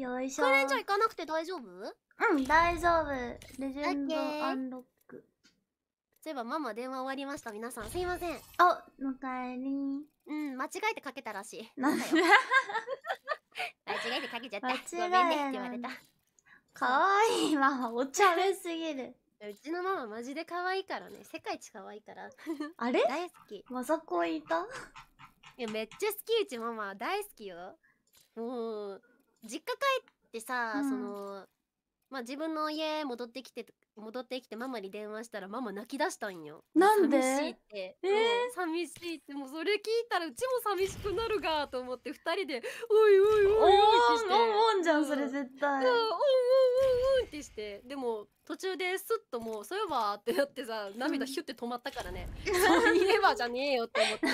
よいしょ。これじゃ行かなくて大丈夫うん、大丈夫。レジェンドアンロック。そういえばママ電話終わりました、皆さん。すいません。あ、おかえり。うん、間違えてかけたらしい。なんだよ。間違えてかけちゃった。間違えごめんねって言われた。かわいいママ、おちゃめすぎる。うちのマママジで可愛いからね。世界一可愛いから。あれ大好き。マザコンいたいや、めっちゃ好き、うちママ。大好きよ。もう、実家帰ってさ、うん、そのまあ自分の家戻ってきて戻ってきてママに電話したらママ泣き出したんよなんで寂しいって、えー、寂しいってもうそれ聞いたらうちも寂しくなるがと思って二人で「おいおいおいおい」おんおんじゃんそれ絶対」おんおんおんおん」ってしてでも途中ですっともう「そういえば」ってなってさ涙ヒュって止まったからね「そういえば」じゃねえよって思って。